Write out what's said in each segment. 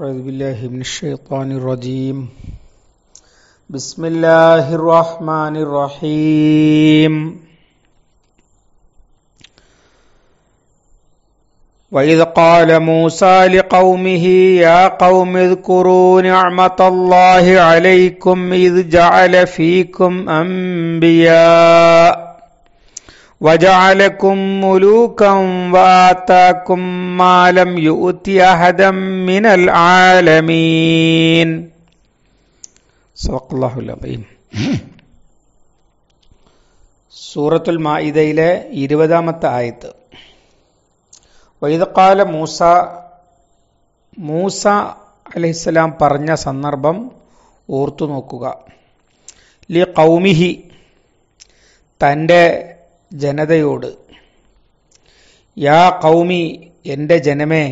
أعوذ بالله من الشيطان الرجيم بسم الله الرحمن الرحيم وإذ قال موسى لقومه يا قوم اذكروا نعمة الله عليكم إذ جعل فيكم أنبياء وجعلكم ملوكا وآتاكم ما لم يؤت أحدا من العالمين صدق الله العظيم സൂറത്തുൽ മായിദയിലെ ഇരുപതാമത്തെ ആയത്ത് വൈദക്കാല മൂസ മൂസ അലഹിസ്സലാം പറഞ്ഞ സന്ദർഭം ഓർത്തു നോക്കുക ലി കൗമിഹി തൻ്റെ ജനതയോട് യാ കൗമി എൻ്റെ ജനമേ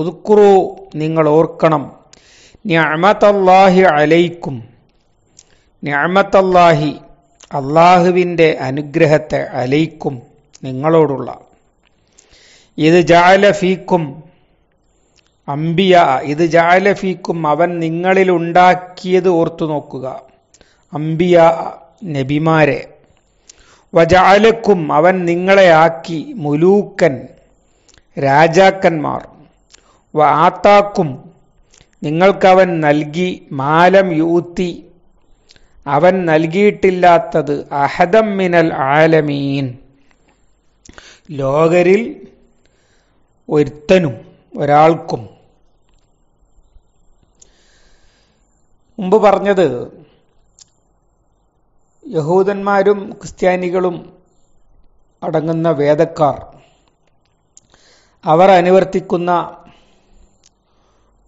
ഉദ്ക്കുറു നിങ്ങൾ ഓർക്കണം ഞാമത്തല്ലാഹി അലൈക്കും ഞാമത്തല്ലാഹി അള്ളാഹുവിൻ്റെ അനുഗ്രഹത്തെ അലൈക്കും നിങ്ങളോടുള്ള ഇത് ജാലഫീക്കും അംബിയ ഇത് ജാലഫീക്കും അവൻ നിങ്ങളിലുണ്ടാക്കിയത് ഓർത്തു നോക്കുക അംബിയ നബിമാരെ വജാലക്കും അവൻ നിങ്ങളെ ആക്കി മുലൂക്കൻ രാജാക്കന്മാർ വാത്താക്കും നിങ്ങൾക്കവൻ നൽകി മാലം യൂത്തി അവൻ നൽകിയിട്ടില്ലാത്തത് അഹദം മിനൽ ആലമീൻ ലോകരിൽ ഒരുത്തനും ഒരാൾക്കും മുമ്പ് പറഞ്ഞത് യഹൂദന്മാരും ക്രിസ്ത്യാനികളും അടങ്ങുന്ന വേദക്കാർ അവർ അനുവർത്തിക്കുന്ന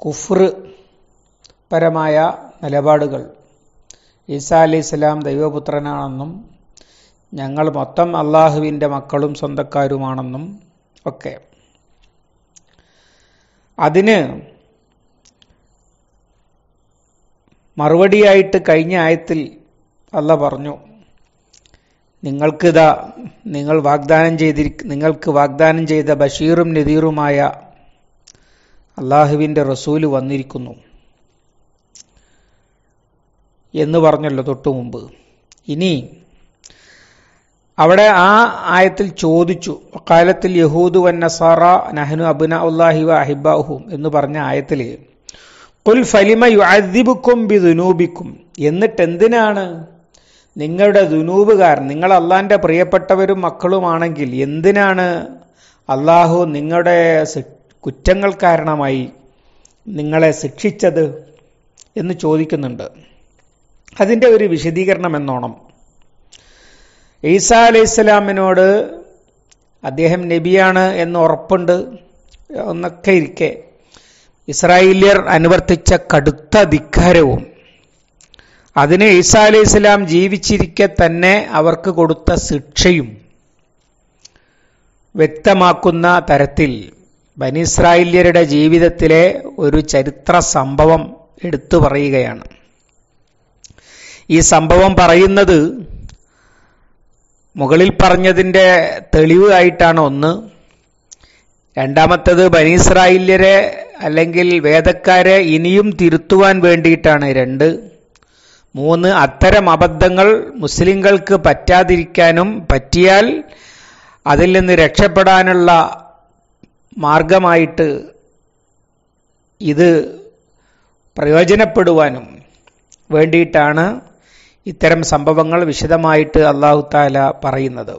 കുഫ്ർ പരമായ നിലപാടുകൾ ഈസാ അലി ഇസ്ലാം ദൈവപുത്രനാണെന്നും ഞങ്ങൾ മൊത്തം അള്ളാഹുവിൻ്റെ മക്കളും സ്വന്തക്കാരുമാണെന്നും ഒക്കെ അതിന് മറുപടിയായിട്ട് കഴിഞ്ഞ ആയത്തിൽ അല്ല പറഞ്ഞു നിങ്ങൾക്കിതാ നിങ്ങൾ വാഗ്ദാനം ചെയ്തിരി നിങ്ങൾക്ക് വാഗ്ദാനം ചെയ്ത ബഷീറും നദീറുമായ അള്ളാഹുവിൻ്റെ റസൂല് വന്നിരിക്കുന്നു എന്ന് പറഞ്ഞല്ലോ തൊട്ടു മുമ്പ് ഇനി അവിടെ ആ ആയത്തിൽ ചോദിച്ചു അക്കാലത്തിൽ യഹൂദു വൻ നസാറ നഹനു അബുന ഉല്ലാഹി അഹിബാഹും എന്ന് പറഞ്ഞ ആയത്തിൽ കുൽ ഫലിമ യു ബിദുനൂബിക്കും എന്നിട്ട് എന്തിനാണ് നിങ്ങളുടെ ദുനൂപുകാരൻ നിങ്ങൾ അള്ളാൻ്റെ പ്രിയപ്പെട്ടവരും മക്കളുമാണെങ്കിൽ എന്തിനാണ് അള്ളാഹു നിങ്ങളുടെ കുറ്റങ്ങൾ കാരണമായി നിങ്ങളെ ശിക്ഷിച്ചത് എന്ന് ചോദിക്കുന്നുണ്ട് അതിൻ്റെ ഒരു വിശദീകരണം എന്നോണം ഈസാ സ്വലാമിനോട് അദ്ദേഹം നബിയാണ് എന്ന് ഉറപ്പുണ്ട് എന്നൊക്കെ ഇരിക്കെ ഇസ്രായേലിയർ അനുവർത്തിച്ച കടുത്ത ധിക്കാരവും അതിന് ഈസാ അലൈഹി ഇസ്ലാം ജീവിച്ചിരിക്കെ തന്നെ അവർക്ക് കൊടുത്ത ശിക്ഷയും വ്യക്തമാക്കുന്ന തരത്തിൽ ബനിസ്രായേല്യരുടെ ജീവിതത്തിലെ ഒരു ചരിത്ര സംഭവം എടുത്തു പറയുകയാണ് ഈ സംഭവം പറയുന്നത് മുകളിൽ പറഞ്ഞതിൻ്റെ തെളിവ് ആയിട്ടാണ് ഒന്ന് രണ്ടാമത്തത് ബനിസ്രായേല്യരെ അല്ലെങ്കിൽ വേദക്കാരെ ഇനിയും തിരുത്തുവാൻ വേണ്ടിയിട്ടാണ് രണ്ട് മൂന്ന് അത്തരം അബദ്ധങ്ങൾ മുസ്ലിങ്ങൾക്ക് പറ്റാതിരിക്കാനും പറ്റിയാൽ അതിൽ നിന്ന് രക്ഷപ്പെടാനുള്ള മാർഗമായിട്ട് ഇത് പ്രയോജനപ്പെടുവാനും വേണ്ടിയിട്ടാണ് ഇത്തരം സംഭവങ്ങൾ വിശദമായിട്ട് അള്ളാഹു താല പറയുന്നത്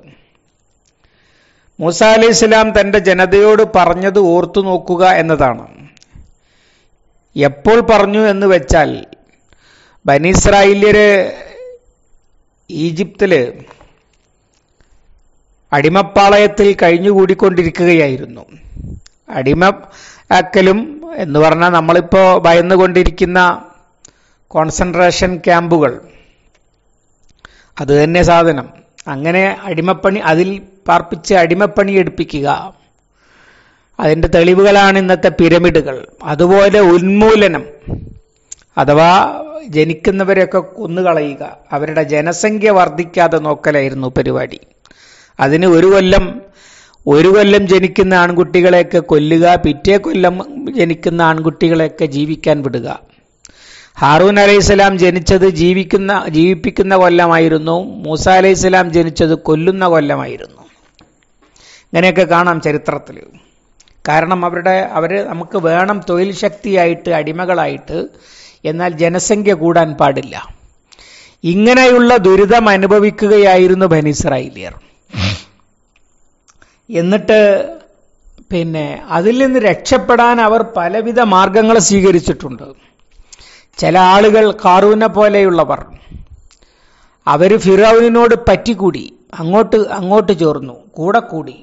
മൂസ അലി ഇസ്ലാം തൻ്റെ ജനതയോട് പറഞ്ഞത് ഓർത്തു നോക്കുക എന്നതാണ് എപ്പോൾ പറഞ്ഞു എന്ന് വെച്ചാൽ ബനിസ്രായേല്യര് ഈജിപ്തില് അടിമപ്പാളയത്തിൽ കഴിഞ്ഞുകൂടിക്കൊണ്ടിരിക്കുകയായിരുന്നു അടിമ അക്കലും എന്ന് പറഞ്ഞാൽ നമ്മളിപ്പോൾ ഭയന്നുകൊണ്ടിരിക്കുന്ന കോൺസെൻട്രേഷൻ ക്യാമ്പുകൾ അത് തന്നെ സാധനം അങ്ങനെ അടിമപ്പണി അതിൽ പാർപ്പിച്ച് അടിമപ്പണി എടുപ്പിക്കുക അതിൻ്റെ തെളിവുകളാണ് ഇന്നത്തെ പിരമിഡുകൾ അതുപോലെ ഉന്മൂലനം അഥവാ ജനിക്കുന്നവരെയൊക്കെ കൊന്നുകളയുക അവരുടെ ജനസംഖ്യ വർദ്ധിക്കാതെ നോക്കലായിരുന്നു പരിപാടി അതിന് ഒരു കൊല്ലം ഒരു കൊല്ലം ജനിക്കുന്ന ആൺകുട്ടികളെയൊക്കെ കൊല്ലുക പിറ്റേ കൊല്ലം ജനിക്കുന്ന ആൺകുട്ടികളെയൊക്കെ ജീവിക്കാൻ വിടുക ഹാറൂൻ അലൈഹിസ്ലാം ജനിച്ചത് ജീവിക്കുന്ന ജീവിപ്പിക്കുന്ന കൊല്ലമായിരുന്നു മൂസ അലൈഹിസ്ലാം ജനിച്ചത് കൊല്ലുന്ന കൊല്ലമായിരുന്നു ഇങ്ങനെയൊക്കെ കാണാം ചരിത്രത്തിൽ കാരണം അവരുടെ അവർ നമുക്ക് വേണം തൊഴിൽ ശക്തിയായിട്ട് അടിമകളായിട്ട് എന്നാൽ ജനസംഖ്യ കൂടാൻ പാടില്ല ഇങ്ങനെയുള്ള ദുരിതം അനുഭവിക്കുകയായിരുന്നു ബനിസ്രായേലിയർ എന്നിട്ട് പിന്നെ അതിൽ നിന്ന് രക്ഷപ്പെടാൻ അവർ പലവിധ മാർഗങ്ങൾ സ്വീകരിച്ചിട്ടുണ്ട് ചില ആളുകൾ കാറൂനെ പോലെയുള്ളവർ അവർ ഫിറോവിനോട് പറ്റിക്കൂടി അങ്ങോട്ട് അങ്ങോട്ട് ചേർന്നു കൂടെ കൂടി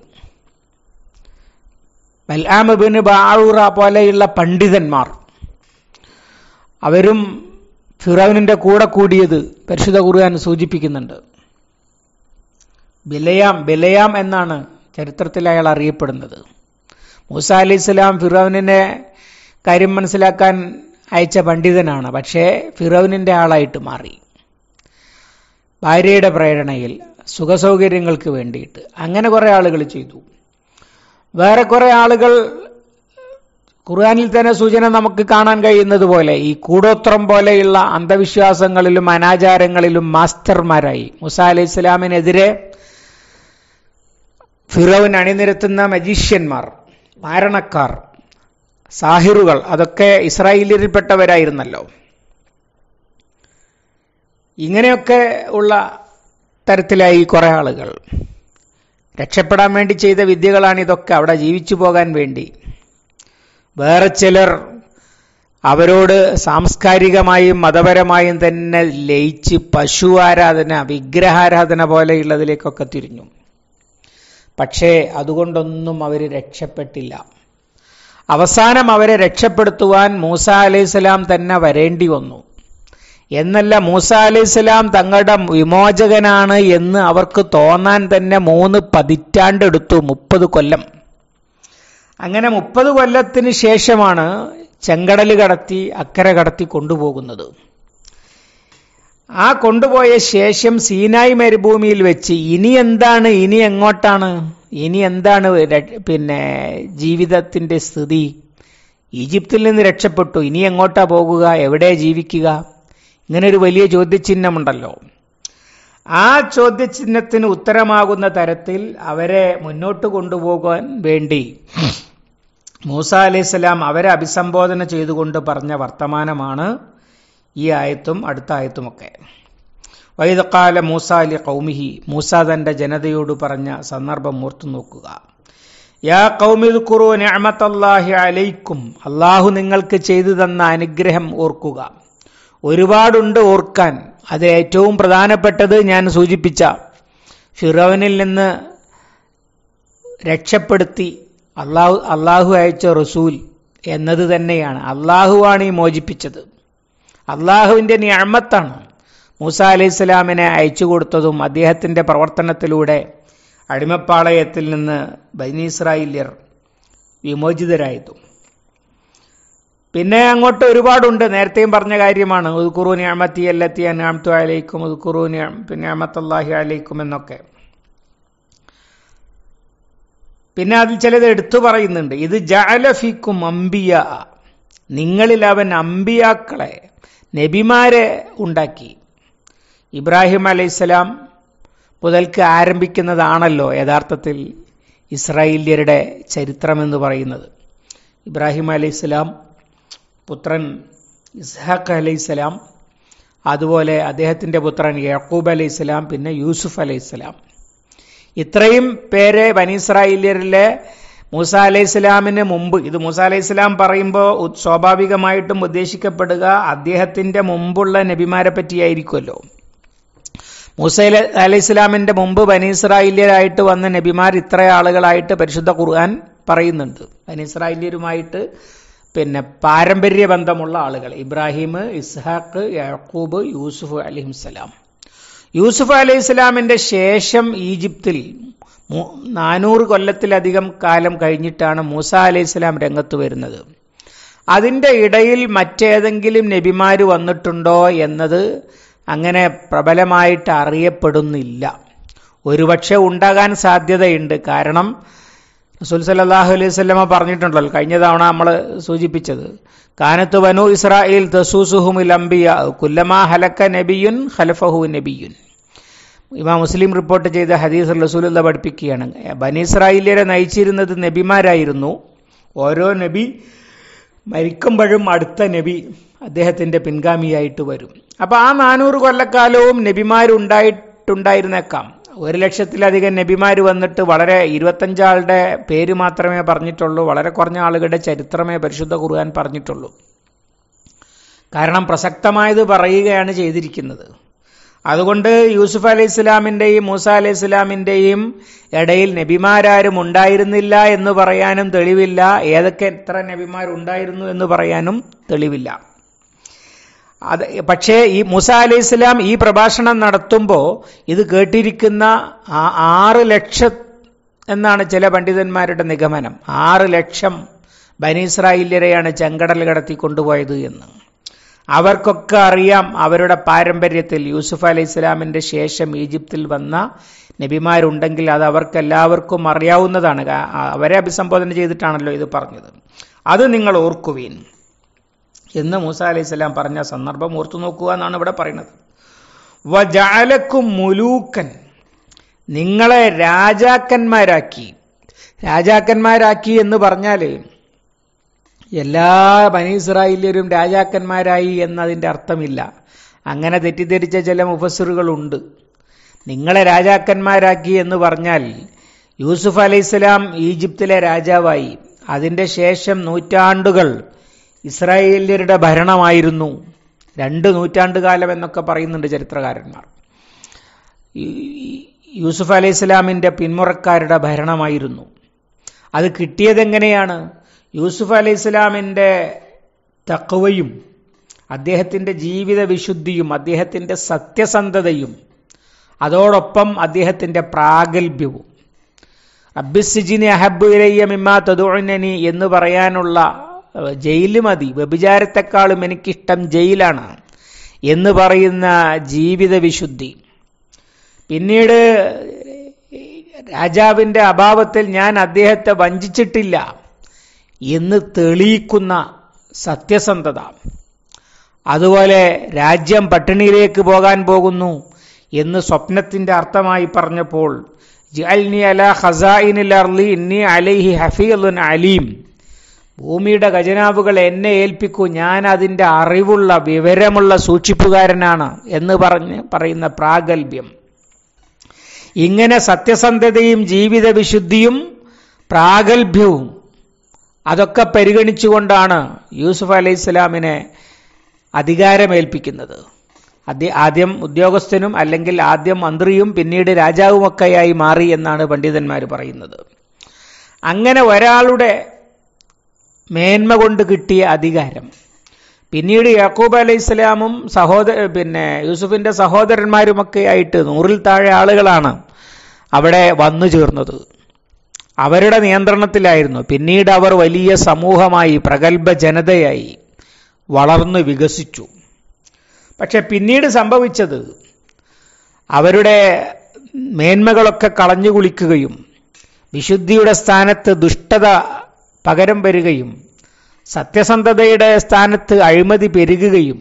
ബൽആമബിന് ബാഴൂറ പോലെയുള്ള പണ്ഡിതന്മാർ അവരും ഫിറൌനിൻ്റെ കൂടെ കൂടിയത് പരിശുദ്ധ കുറുവാൻ സൂചിപ്പിക്കുന്നുണ്ട് ബിലയാം ബിലയാം എന്നാണ് ചരിത്രത്തിൽ അയാൾ അറിയപ്പെടുന്നത് മൂസ അലി ഇസ്ലാം ഫിറൌനിനെ കാര്യം മനസ്സിലാക്കാൻ അയച്ച പണ്ഡിതനാണ് പക്ഷേ ഫിറൌനിൻ്റെ ആളായിട്ട് മാറി ഭാര്യയുടെ പ്രേരണയിൽ സുഖസൗകര്യങ്ങൾക്ക് വേണ്ടിയിട്ട് അങ്ങനെ കുറേ ആളുകൾ ചെയ്തു വേറെ കുറേ ആളുകൾ ഖുർആാനിൽ തന്നെ സൂചന നമുക്ക് കാണാൻ കഴിയുന്നത് പോലെ ഈ കൂടോത്രം പോലെയുള്ള അന്ധവിശ്വാസങ്ങളിലും അനാചാരങ്ങളിലും മാസ്റ്റർമാരായി മുസ അലി ഇസ്ലാമിനെതിരെ ഫിറോവൻ അണിനിരത്തുന്ന മജീഷ്യന്മാർ മാരണക്കാർ സാഹിറുകൾ അതൊക്കെ ഇസ്രായേലിൽപ്പെട്ടവരായിരുന്നല്ലോ ഇങ്ങനെയൊക്കെ ഉള്ള തരത്തിലായി കുറേ ആളുകൾ രക്ഷപ്പെടാൻ വേണ്ടി ചെയ്ത വിദ്യകളാണ് ഇതൊക്കെ അവിടെ ജീവിച്ചു പോകാൻ വേണ്ടി വേറെ ചിലർ അവരോട് സാംസ്കാരികമായും മതപരമായും തന്നെ ലയിച്ച് പശു ആരാധന വിഗ്രഹാരാധന പോലെയുള്ളതിലേക്കൊക്കെ തിരിഞ്ഞു പക്ഷേ അതുകൊണ്ടൊന്നും അവർ രക്ഷപ്പെട്ടില്ല അവസാനം അവരെ രക്ഷപ്പെടുത്തുവാൻ മൂസ അലൈഹിസ്ലാം തന്നെ വരേണ്ടി വന്നു എന്നല്ല മൂസ അലൈഹിസ്ലാം തങ്ങളുടെ വിമോചകനാണ് എന്ന് അവർക്ക് തോന്നാൻ തന്നെ മൂന്ന് പതിറ്റാണ്ടെടുത്തു മുപ്പത് കൊല്ലം അങ്ങനെ മുപ്പത് കൊല്ലത്തിന് ശേഷമാണ് ചെങ്കടൽ കടത്തി അക്കരെ കടത്തി കൊണ്ടുപോകുന്നത് ആ കൊണ്ടുപോയ ശേഷം സീനായ് മരുഭൂമിയിൽ വെച്ച് ഇനി എന്താണ് ഇനി എങ്ങോട്ടാണ് ഇനി എന്താണ് പിന്നെ ജീവിതത്തിൻ്റെ സ്ഥിതി ഈജിപ്തിൽ നിന്ന് രക്ഷപ്പെട്ടു ഇനി എങ്ങോട്ടാ പോകുക എവിടെ ജീവിക്കുക ഇങ്ങനെ ഒരു വലിയ ചോദ്യചിഹ്നമുണ്ടല്ലോ ആ ചോദ്യചിഹ്നത്തിന് ഉത്തരമാകുന്ന തരത്തിൽ അവരെ മുന്നോട്ട് കൊണ്ടുപോകാൻ വേണ്ടി മൂസ അലൈഹിസ്സലാം അവരെ അഭിസംബോധന ചെയ്തുകൊണ്ട് പറഞ്ഞ വർത്തമാനമാണ് ഈ ആയത്തും അടുത്ത ആയത്തുമൊക്കെ വൈദക്കാല മൂസ അലി കൗമിഹി മൂസ തന്റെ ജനതയോട് പറഞ്ഞ സന്ദർഭം ഓർത്തു നോക്കുക യാ കൗമിൽ കുറു ഞാമത്തല്ലാഹി അലൈക്കും അള്ളാഹു നിങ്ങൾക്ക് ചെയ്തു തന്ന അനുഗ്രഹം ഓർക്കുക ഒരുപാടുണ്ട് ഓർക്കാൻ അത് ഏറ്റവും പ്രധാനപ്പെട്ടത് ഞാൻ സൂചിപ്പിച്ച ഫിറോവനിൽ നിന്ന് രക്ഷപ്പെടുത്തി അള്ളാഹു അള്ളാഹു അയച്ച റസൂൽ എന്നത് തന്നെയാണ് അള്ളാഹുവാണ് ഈ മോചിപ്പിച്ചത് അള്ളാഹുവിൻ്റെ ഞാമത്താണ് മൂസ അലൈഹിസ്സലാമിനെ സ്വലാമിനെ അയച്ചു കൊടുത്തതും അദ്ദേഹത്തിൻ്റെ പ്രവർത്തനത്തിലൂടെ അടിമപ്പാളയത്തിൽ നിന്ന് ബൈനീസ്രായില്യർ വിമോചിതരായതും പിന്നെ അങ്ങോട്ട് ഒരുപാടുണ്ട് നേരത്തെയും പറഞ്ഞ കാര്യമാണ് ഉദ്ഖുറു ഞാമത്തി അല്ലത്തി അനാമത്തു അലൈക്കും ഉദ്ഖുറു ഞാമത്ത് അള്ളാഹി അലൈക്കും എന്നൊക്കെ പിന്നെ അതിൽ ചിലത് എടുത്തു പറയുന്നുണ്ട് ഇത് ജാലഫിക്കും അമ്പിയ നിങ്ങളിൽ അവൻ അംബിയാക്കളെ നബിമാരെ ഉണ്ടാക്കി ഇബ്രാഹിം അലൈഹിസ്സലാം മുതൽക്ക് ആരംഭിക്കുന്നതാണല്ലോ യഥാർത്ഥത്തിൽ ഇസ്രായേല്യരുടെ ചരിത്രമെന്ന് പറയുന്നത് ഇബ്രാഹിം അലൈഹിസ്സലാം പുത്രൻ ഇസ്ഹാഖ് അലൈഹിസ്സലാം അതുപോലെ അദ്ദേഹത്തിൻ്റെ പുത്രൻ യാക്കൂബ് അലൈഹിസ്സലാം പിന്നെ യൂസുഫ് അലൈഹിസ്സലാം ഇത്രയും പേരെ ബനീസ്രായേലിയരിലെ മൂസ അലൈഹി ഇസ്ലാമിന് മുമ്പ് ഇത് മൂസ അലൈഹി ഇസ്ലാം പറയുമ്പോൾ സ്വാഭാവികമായിട്ടും ഉദ്ദേശിക്കപ്പെടുക അദ്ദേഹത്തിൻ്റെ മുമ്പുള്ള നബിമാരെ പറ്റിയായിരിക്കുമല്ലോ മൂസ അലൈഹി ഇസ്ലാമിൻ്റെ മുമ്പ് ബനീസ്രായേലിയരായിട്ട് വന്ന നബിമാർ ഇത്ര ആളുകളായിട്ട് പരിശുദ്ധ ഖുർആൻ പറയുന്നുണ്ട് ബനീസ്രായേലിയരുമായിട്ട് പിന്നെ പാരമ്പര്യ ബന്ധമുള്ള ആളുകൾ ഇബ്രാഹിം ഇസ്ഹാഖ് യാക്കൂബ് യൂസുഫ് അലിഹിസ്ലാം യൂസുഫ് അലൈഹി ഇസ്ലാമിൻ്റെ ശേഷം ഈജിപ്തിൽ നാനൂറ് കൊല്ലത്തിലധികം കാലം കഴിഞ്ഞിട്ടാണ് മൂസ അലൈഹി ഇസ്ലാം രംഗത്ത് വരുന്നത് അതിൻ്റെ ഇടയിൽ മറ്റേതെങ്കിലും നബിമാർ വന്നിട്ടുണ്ടോ എന്നത് അങ്ങനെ പ്രബലമായിട്ട് അറിയപ്പെടുന്നില്ല ഒരുപക്ഷെ ഉണ്ടാകാൻ സാധ്യതയുണ്ട് കാരണം റസൂൽ സല്ലാഹു അലൈഹി സ്വലമ പറഞ്ഞിട്ടുണ്ടല്ലോ കഴിഞ്ഞ തവണ നമ്മൾ സൂചിപ്പിച്ചത് കാനത്ത് വനു ഇസ്രായേൽ തസൂസുഹുമിൽ അംബിയ കുല്ലമാ ഹലക്ക നബിയുൻ ഹലഫഹു നബിയുൻ ഇമാം മുസ്ലിം റിപ്പോർട്ട് ചെയ്ത ഹദീസ് അല്ല പഠിപ്പിക്കുകയാണ് ഇസ്രായേലിയരെ നയിച്ചിരുന്നത് നബിമാരായിരുന്നു ഓരോ നബി മരിക്കുമ്പോഴും അടുത്ത നബി അദ്ദേഹത്തിൻ്റെ പിൻഗാമിയായിട്ട് വരും അപ്പോൾ ആ നാനൂറ് കൊല്ലക്കാലവും നബിമാരുണ്ടായിട്ടുണ്ടായിരുന്നേക്കാം ഒരു ലക്ഷത്തിലധികം നബിമാർ വന്നിട്ട് വളരെ ഇരുപത്തഞ്ചാളുടെ പേര് മാത്രമേ പറഞ്ഞിട്ടുള്ളൂ വളരെ കുറഞ്ഞ ആളുകളുടെ ചരിത്രമേ പരിശുദ്ധ കുറുവാൻ പറഞ്ഞിട്ടുള്ളൂ കാരണം പ്രസക്തമായത് പറയുകയാണ് ചെയ്തിരിക്കുന്നത് അതുകൊണ്ട് യൂസുഫ് അലി ഇസ്ലാമിൻ്റെയും മൂസ അലി ഇസ്ലാമിൻ്റെയും ഇടയിൽ നബിമാരാരും ഉണ്ടായിരുന്നില്ല എന്ന് പറയാനും തെളിവില്ല ഏതൊക്കെ എത്ര നബിമാരുണ്ടായിരുന്നു എന്ന് പറയാനും തെളിവില്ല അത് പക്ഷേ ഈ മൂസ അലി ഇസ്ലാം ഈ പ്രഭാഷണം നടത്തുമ്പോൾ ഇത് കേട്ടിരിക്കുന്ന ആറ് ലക്ഷം എന്നാണ് ചില പണ്ഡിതന്മാരുടെ നിഗമനം ആറ് ലക്ഷം ബനീസ്രായില്യരെയാണ് ചെങ്കടൽ കടത്തി കൊണ്ടുപോയത് എന്ന് അവർക്കൊക്കെ അറിയാം അവരുടെ പാരമ്പര്യത്തിൽ യൂസുഫ് അലി ഇസ്ലാമിൻ്റെ ശേഷം ഈജിപ്തിൽ വന്ന നബിമാരുണ്ടെങ്കിൽ അത് അവർക്കെല്ലാവർക്കും അറിയാവുന്നതാണ് അവരെ അഭിസംബോധന ചെയ്തിട്ടാണല്ലോ ഇത് പറഞ്ഞത് അത് നിങ്ങൾ ഓർക്കുവീൻ എന്ന് മൂസ അലൈഹിസ്സലാം പറഞ്ഞ സന്ദർഭം ഓർത്തു നോക്കുക എന്നാണ് ഇവിടെ പറയുന്നത് വജാലക്കും മുലൂക്കൻ നിങ്ങളെ രാജാക്കന്മാരാക്കി രാജാക്കന്മാരാക്കി എന്ന് പറഞ്ഞാൽ എല്ലാ ബനീസ്രായേലിയരും രാജാക്കന്മാരായി എന്നതിൻ്റെ അർത്ഥമില്ല അങ്ങനെ തെറ്റിദ്ധരിച്ച ചില മുഫസറുകളുണ്ട് നിങ്ങളെ രാജാക്കന്മാരാക്കി എന്ന് പറഞ്ഞാൽ യൂസുഫ് അലൈഹിസ്സലാം ഈജിപ്തിലെ രാജാവായി അതിൻ്റെ ശേഷം നൂറ്റാണ്ടുകൾ ഇസ്രായേല്യരുടെ ഭരണമായിരുന്നു രണ്ട് നൂറ്റാണ്ട് കാലം എന്നൊക്കെ പറയുന്നുണ്ട് ചരിത്രകാരന്മാർ യൂസുഫ് അലൈഹി ഇസ്ലാമിൻ്റെ പിന്മുറക്കാരുടെ ഭരണമായിരുന്നു അത് കിട്ടിയതെങ്ങനെയാണ് യൂസുഫ് അലൈഹി ഇസ്ലാമിൻ്റെ തക്കവയും അദ്ദേഹത്തിൻ്റെ ജീവിത വിശുദ്ധിയും അദ്ദേഹത്തിൻ്റെ സത്യസന്ധതയും അതോടൊപ്പം അദ്ദേഹത്തിൻ്റെ പ്രാഗൽഭ്യവും റബ്ബിസിജിനെ അഹബ് ഇലയ്യ മിമ്മ തതുഴനനി എന്ന് പറയാനുള്ള ജയില് മതി വ്യഭിചാരത്തെക്കാളും എനിക്കിഷ്ടം ജയിലാണ് എന്ന് പറയുന്ന ജീവിത വിശുദ്ധി പിന്നീട് രാജാവിൻ്റെ അഭാവത്തിൽ ഞാൻ അദ്ദേഹത്തെ വഞ്ചിച്ചിട്ടില്ല എന്ന് തെളിയിക്കുന്ന സത്യസന്ധത അതുപോലെ രാജ്യം പട്ടിണിയിലേക്ക് പോകാൻ പോകുന്നു എന്ന് സ്വപ്നത്തിൻ്റെ അർത്ഥമായി പറഞ്ഞപ്പോൾ നി അല ഖസായിനിൽ അർലി ഇന്നി അലൈഹി ഹഫീലുൻ അലീം ഭൂമിയുടെ ഖജനാവുകൾ എന്നെ ഏൽപ്പിക്കൂ ഞാൻ അതിൻ്റെ അറിവുള്ള വിവരമുള്ള സൂക്ഷിപ്പുകാരനാണ് എന്ന് പറഞ്ഞ് പറയുന്ന പ്രാഗൽഭ്യം ഇങ്ങനെ സത്യസന്ധതയും ജീവിത വിശുദ്ധിയും പ്രാഗൽഭ്യവും അതൊക്കെ പരിഗണിച്ചുകൊണ്ടാണ് യൂസുഫ് അലൈഹി ഇസ്ലാമിനെ അധികാരമേൽപ്പിക്കുന്നത് ആദ്യം ഉദ്യോഗസ്ഥനും അല്ലെങ്കിൽ ആദ്യം മന്ത്രിയും പിന്നീട് രാജാവുമൊക്കെയായി മാറി എന്നാണ് പണ്ഡിതന്മാർ പറയുന്നത് അങ്ങനെ ഒരാളുടെ മേന്മ കൊണ്ട് കിട്ടിയ അധികാരം പിന്നീട് യാക്കൂബ് അലൈഹി ഇസ്ലാമും സഹോദര പിന്നെ യൂസുഫിൻ്റെ സഹോദരന്മാരുമൊക്കെ ആയിട്ട് നൂറിൽ താഴെ ആളുകളാണ് അവിടെ വന്നു ചേർന്നത് അവരുടെ നിയന്ത്രണത്തിലായിരുന്നു പിന്നീട് അവർ വലിയ സമൂഹമായി പ്രഗത്ഭ ജനതയായി വളർന്നു വികസിച്ചു പക്ഷെ പിന്നീട് സംഭവിച്ചത് അവരുടെ മേന്മകളൊക്കെ കളഞ്ഞു കുളിക്കുകയും വിശുദ്ധിയുടെ സ്ഥാനത്ത് ദുഷ്ടത പകരം വരികയും സത്യസന്ധതയുടെ സ്ഥാനത്ത് അഴിമതി പെരുകുകയും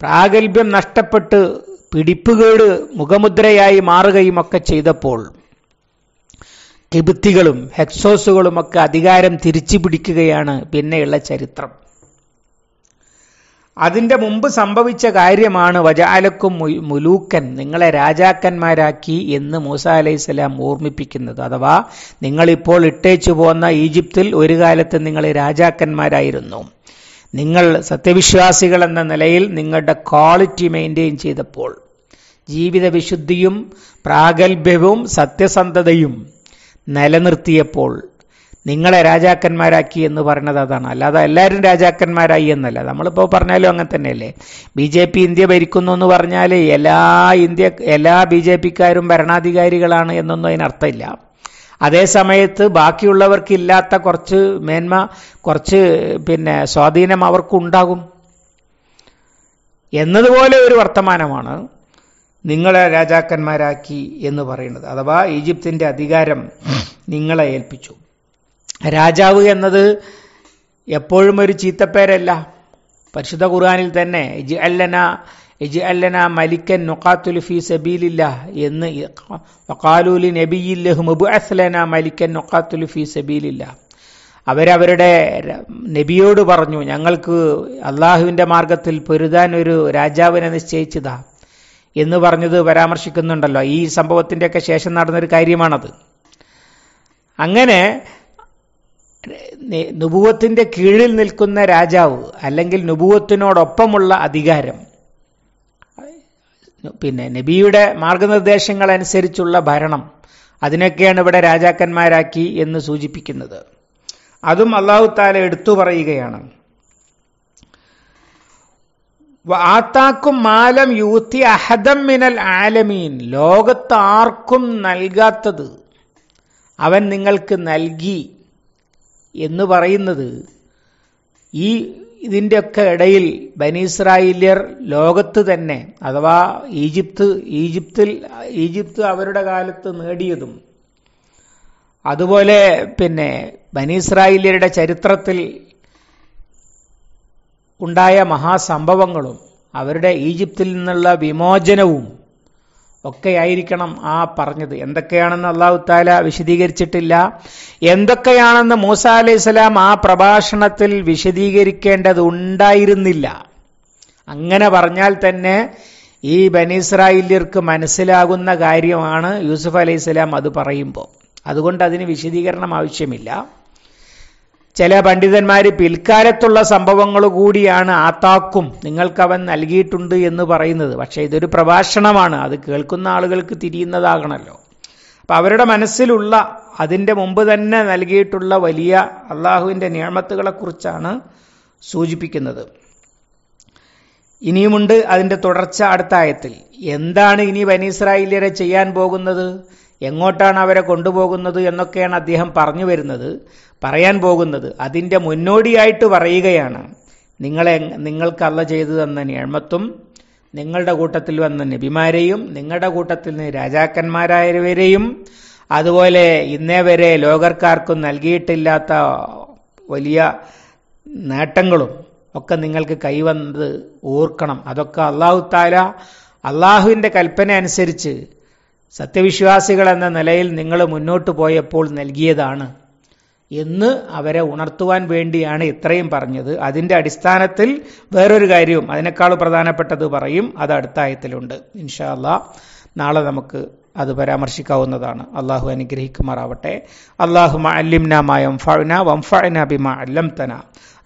പ്രാഗൽഭ്യം നഷ്ടപ്പെട്ട് പിടിപ്പുകേട് മുഖമുദ്രയായി മാറുകയും ഒക്കെ ചെയ്തപ്പോൾ കിബിത്തികളും ഹെക്സോസുകളുമൊക്കെ അധികാരം തിരിച്ചു പിടിക്കുകയാണ് പിന്നെയുള്ള ചരിത്രം അതിൻ്റെ മുമ്പ് സംഭവിച്ച കാര്യമാണ് വജാലക്കും മുലൂക്കൻ നിങ്ങളെ രാജാക്കന്മാരാക്കി എന്ന് മൂസ അലൈഹിസ്സലാം ഓർമ്മിപ്പിക്കുന്നത് അഥവാ നിങ്ങളിപ്പോൾ ഇട്ടേച്ചു പോന്ന ഈജിപ്തിൽ ഒരു കാലത്ത് നിങ്ങൾ രാജാക്കന്മാരായിരുന്നു നിങ്ങൾ സത്യവിശ്വാസികൾ എന്ന നിലയിൽ നിങ്ങളുടെ ക്വാളിറ്റി മെയിൻറ്റെയിൻ ചെയ്തപ്പോൾ ജീവിത വിശുദ്ധിയും പ്രാഗൽഭ്യവും സത്യസന്ധതയും നിലനിർത്തിയപ്പോൾ നിങ്ങളെ രാജാക്കന്മാരാക്കി എന്ന് പറയുന്നത് അതാണ് അല്ലാതെ എല്ലാവരും രാജാക്കന്മാരായി എന്നല്ല നമ്മളിപ്പോൾ പറഞ്ഞാലും അങ്ങനെ തന്നെയല്ലേ ബി ജെ പി ഇന്ത്യ ഭരിക്കുന്നു എന്ന് പറഞ്ഞാൽ എല്ലാ ഇന്ത്യ എല്ലാ ബി ജെ പിക്കാരും ഭരണാധികാരികളാണ് എന്നൊന്നും അതിനർത്ഥമില്ല അതേ സമയത്ത് ബാക്കിയുള്ളവർക്കില്ലാത്ത കുറച്ച് മേന്മ കുറച്ച് പിന്നെ സ്വാധീനം അവർക്കുണ്ടാകും എന്നതുപോലെ ഒരു വർത്തമാനമാണ് നിങ്ങളെ രാജാക്കന്മാരാക്കി എന്ന് പറയുന്നത് അഥവാ ഈജിപ്തിൻ്റെ അധികാരം നിങ്ങളെ ഏൽപ്പിച്ചു രാജാവ് എന്നത് എപ്പോഴും ഒരു ചീത്തപ്പേരല്ല പരിശുദ്ധ ഖുർആാനിൽ തന്നെ ഇജ് അല്ലന ഇജ് അല്ലന മലിക്കൻ ഫി സബീലില്ല എന്ന് കാലൂലി നബിയില്ലഹു മബു അസ്ലന മലിക്കൻ ഫി സബീലില്ല അവരവരുടെ നബിയോട് പറഞ്ഞു ഞങ്ങൾക്ക് അള്ളാഹുവിൻ്റെ മാർഗത്തിൽ പൊരുതാൻ ഒരു രാജാവിനെ നിശ്ചയിച്ചതാ എന്ന് പറഞ്ഞത് പരാമർശിക്കുന്നുണ്ടല്ലോ ഈ സംഭവത്തിൻ്റെയൊക്കെ ശേഷം നടന്നൊരു കാര്യമാണത് അങ്ങനെ നുപൂവത്തിൻ്റെ കീഴിൽ നിൽക്കുന്ന രാജാവ് അല്ലെങ്കിൽ നുപൂവത്തിനോടൊപ്പമുള്ള അധികാരം പിന്നെ നബിയുടെ മാർഗനിർദ്ദേശങ്ങൾ അനുസരിച്ചുള്ള ഭരണം അതിനൊക്കെയാണ് ഇവിടെ രാജാക്കന്മാരാക്കി എന്ന് സൂചിപ്പിക്കുന്നത് അതും അള്ളാഹു താല എടുത്തു പറയുകയാണ് ആത്താക്കും മാലം യൂത്തി അഹദം മിനൽ ആലമീൻ ലോകത്ത് ആർക്കും നൽകാത്തത് അവൻ നിങ്ങൾക്ക് നൽകി എന്ന് പറയുന്നത് ഈ ഇതിൻ്റെയൊക്കെ ഇടയിൽ ബനീസ്രായേല്യർ ലോകത്ത് തന്നെ അഥവാ ഈജിപ്ത് ഈജിപ്തിൽ ഈജിപ്ത് അവരുടെ കാലത്ത് നേടിയതും അതുപോലെ പിന്നെ ബനീസ്രായേല്യരുടെ ചരിത്രത്തിൽ ഉണ്ടായ മഹാസംഭവങ്ങളും അവരുടെ ഈജിപ്തിൽ നിന്നുള്ള വിമോചനവും ഒക്കെയായിരിക്കണം ആ പറഞ്ഞത് എന്തൊക്കെയാണെന്ന് അള്ളാഹു താല വിശദീകരിച്ചിട്ടില്ല എന്തൊക്കെയാണെന്ന് മൂസ അലൈഹി സ്വലാം ആ പ്രഭാഷണത്തിൽ വിശദീകരിക്കേണ്ടത് ഉണ്ടായിരുന്നില്ല അങ്ങനെ പറഞ്ഞാൽ തന്നെ ഈ ബനിസ്രായില്യർക്ക് മനസ്സിലാകുന്ന കാര്യമാണ് യൂസുഫ് അലൈഹി സ്വലാം അത് പറയുമ്പോൾ അതുകൊണ്ട് അതിന് വിശദീകരണം ആവശ്യമില്ല ചില പണ്ഡിതന്മാർ പിൽക്കാലത്തുള്ള സംഭവങ്ങൾ കൂടിയാണ് ആത്താക്കും നിങ്ങൾക്കവൻ നൽകിയിട്ടുണ്ട് എന്ന് പറയുന്നത് പക്ഷേ ഇതൊരു പ്രഭാഷണമാണ് അത് കേൾക്കുന്ന ആളുകൾക്ക് തിരിയുന്നതാകണമല്ലോ അപ്പം അവരുടെ മനസ്സിലുള്ള അതിൻ്റെ മുമ്പ് തന്നെ നൽകിയിട്ടുള്ള വലിയ അള്ളാഹുവിൻ്റെ നിയമത്തുകളെക്കുറിച്ചാണ് സൂചിപ്പിക്കുന്നത് ഇനിയുമുണ്ട് അതിൻ്റെ തുടർച്ച അടുത്തായത്തിൽ എന്താണ് ഇനി ബനീസ്രായേലിയരെ ചെയ്യാൻ പോകുന്നത് എങ്ങോട്ടാണ് അവരെ കൊണ്ടുപോകുന്നത് എന്നൊക്കെയാണ് അദ്ദേഹം പറഞ്ഞു വരുന്നത് പറയാൻ പോകുന്നത് അതിൻ്റെ മുന്നോടിയായിട്ട് പറയുകയാണ് നിങ്ങളെ നിങ്ങൾക്ക് അല്ല ചെയ്തു തന്ന ഞഴമത്തും നിങ്ങളുടെ കൂട്ടത്തിൽ വന്ന നബിമാരെയും നിങ്ങളുടെ കൂട്ടത്തിൽ നിന്ന് രാജാക്കന്മാരായവരെയും അതുപോലെ ഇന്നേ വരെ ലോകർക്കാർക്കും നൽകിയിട്ടില്ലാത്ത വലിയ നേട്ടങ്ങളും ഒക്കെ നിങ്ങൾക്ക് കൈവന്നത് ഓർക്കണം അതൊക്കെ അള്ളാഹു താല അള്ളാഹുവിൻ്റെ കൽപ്പന അനുസരിച്ച് സത്യവിശ്വാസികൾ എന്ന നിലയിൽ നിങ്ങൾ മുന്നോട്ട് പോയപ്പോൾ നൽകിയതാണ് എന്ന് അവരെ ഉണർത്തുവാൻ വേണ്ടിയാണ് ഇത്രയും പറഞ്ഞത് അതിൻ്റെ അടിസ്ഥാനത്തിൽ വേറൊരു കാര്യവും അതിനേക്കാൾ പ്രധാനപ്പെട്ടത് പറയും അത് അടുത്തായത്തിലുണ്ട് ഇൻഷാല്ല നാളെ നമുക്ക് അത് പരാമർശിക്കാവുന്നതാണ് അള്ളാഹു അനുഗ്രഹിക്കുമാറാവട്ടെ അള്ളാഹു അല്ലിംന മായം ഫഅന വംഫഅന ബിമ അല്ലംതന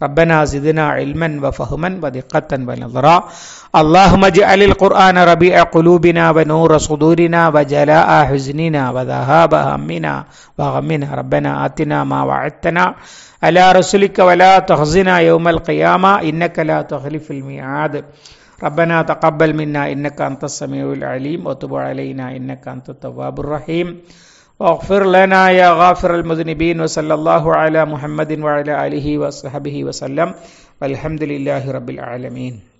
ربنا زدنا علما وفهما ودقة ونظرا اللهم اجعل القرآن ربيع قلوبنا ونور صدورنا وجلاء حزننا وذهاب همنا وغمنا ربنا آتنا ما وعدتنا على رسلك ولا تخزنا يوم القيامة إنك لا تخلف الميعاد ربنا تقبل منا إنك أنت السميع العليم وتب علينا إنك أنت التواب الرحيم واغفر لنا يا غافر المذنبين وصلى الله على محمد وعلى آله وصحبه وسلم والحمد لله رب العالمين